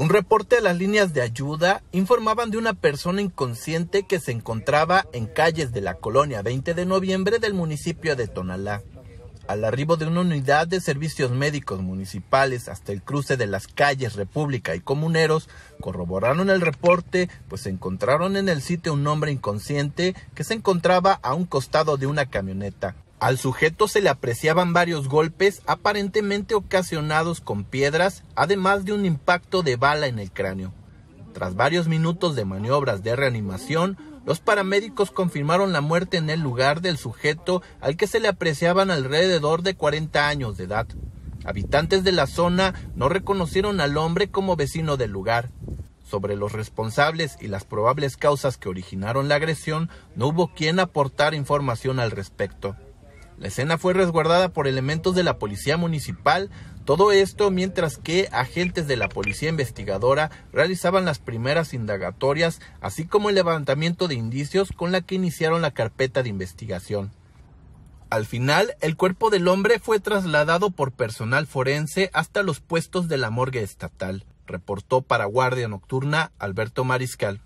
Un reporte a las líneas de ayuda informaban de una persona inconsciente que se encontraba en calles de la colonia 20 de noviembre del municipio de Tonalá. Al arribo de una unidad de servicios médicos municipales hasta el cruce de las calles República y Comuneros, corroboraron el reporte, pues encontraron en el sitio un hombre inconsciente que se encontraba a un costado de una camioneta. Al sujeto se le apreciaban varios golpes aparentemente ocasionados con piedras, además de un impacto de bala en el cráneo. Tras varios minutos de maniobras de reanimación, los paramédicos confirmaron la muerte en el lugar del sujeto al que se le apreciaban alrededor de 40 años de edad. Habitantes de la zona no reconocieron al hombre como vecino del lugar. Sobre los responsables y las probables causas que originaron la agresión, no hubo quien aportar información al respecto. La escena fue resguardada por elementos de la policía municipal, todo esto mientras que agentes de la policía investigadora realizaban las primeras indagatorias, así como el levantamiento de indicios con la que iniciaron la carpeta de investigación. Al final, el cuerpo del hombre fue trasladado por personal forense hasta los puestos de la morgue estatal, reportó para Guardia Nocturna Alberto Mariscal.